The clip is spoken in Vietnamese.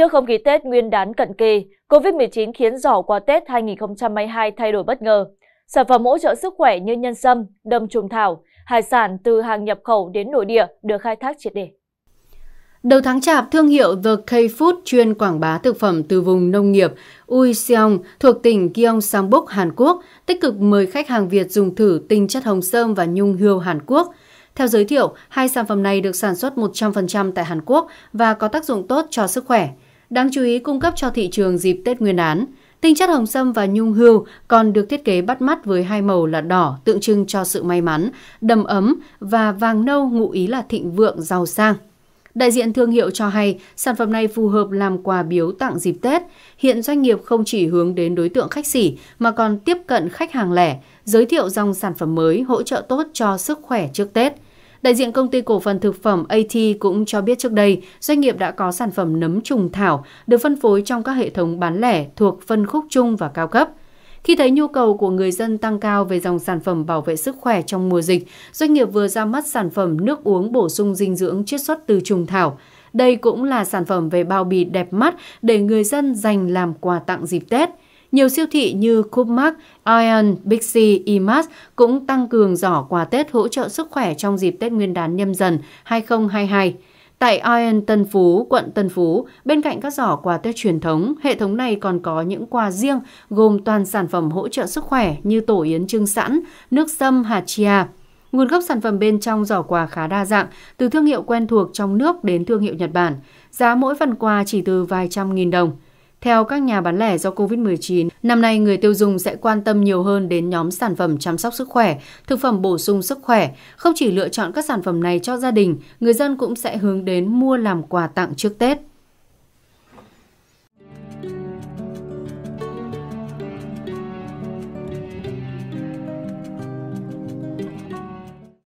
Trước không khí Tết nguyên đán cận kề, COVID-19 khiến giỏ quà Tết 2022 thay đổi bất ngờ. Sản phẩm hỗ trợ sức khỏe như nhân sâm, đâm trùng thảo, hải sản từ hàng nhập khẩu đến nội địa được khai thác triệt để. Đầu tháng chạp, thương hiệu The K-Food chuyên quảng bá thực phẩm từ vùng nông nghiệp Uiseong thuộc tỉnh Gyeongsangbuk, Hàn Quốc, tích cực mời khách hàng Việt dùng thử tinh chất hồng sơm và nhung hươu Hàn Quốc. Theo giới thiệu, hai sản phẩm này được sản xuất 100% tại Hàn Quốc và có tác dụng tốt cho sức khỏe đáng chú ý cung cấp cho thị trường dịp Tết Nguyên đán. Tinh chất hồng sâm và nhung hưu còn được thiết kế bắt mắt với hai màu là đỏ tượng trưng cho sự may mắn, đầm ấm và vàng nâu ngụ ý là thịnh vượng, giàu sang. Đại diện thương hiệu cho hay sản phẩm này phù hợp làm quà biếu tặng dịp Tết. Hiện doanh nghiệp không chỉ hướng đến đối tượng khách sỉ mà còn tiếp cận khách hàng lẻ, giới thiệu dòng sản phẩm mới hỗ trợ tốt cho sức khỏe trước Tết. Đại diện công ty cổ phần thực phẩm AT cũng cho biết trước đây, doanh nghiệp đã có sản phẩm nấm trùng thảo được phân phối trong các hệ thống bán lẻ thuộc phân khúc chung và cao cấp. Khi thấy nhu cầu của người dân tăng cao về dòng sản phẩm bảo vệ sức khỏe trong mùa dịch, doanh nghiệp vừa ra mắt sản phẩm nước uống bổ sung dinh dưỡng chiết xuất từ trùng thảo. Đây cũng là sản phẩm về bao bì đẹp mắt để người dân dành làm quà tặng dịp Tết. Nhiều siêu thị như Coopmart, Ion, Big C, Imart cũng tăng cường giỏ quà Tết hỗ trợ sức khỏe trong dịp Tết Nguyên đán nhâm dần 2022. Tại Ion Tân Phú, quận Tân Phú, bên cạnh các giỏ quà Tết truyền thống, hệ thống này còn có những quà riêng gồm toàn sản phẩm hỗ trợ sức khỏe như tổ yến trưng sẵn, nước sâm hạt chia. Nguồn gốc sản phẩm bên trong giỏ quà khá đa dạng, từ thương hiệu quen thuộc trong nước đến thương hiệu Nhật Bản. Giá mỗi phần quà chỉ từ vài trăm nghìn đồng. Theo các nhà bán lẻ do COVID-19, năm nay người tiêu dùng sẽ quan tâm nhiều hơn đến nhóm sản phẩm chăm sóc sức khỏe, thực phẩm bổ sung sức khỏe. Không chỉ lựa chọn các sản phẩm này cho gia đình, người dân cũng sẽ hướng đến mua làm quà tặng trước Tết.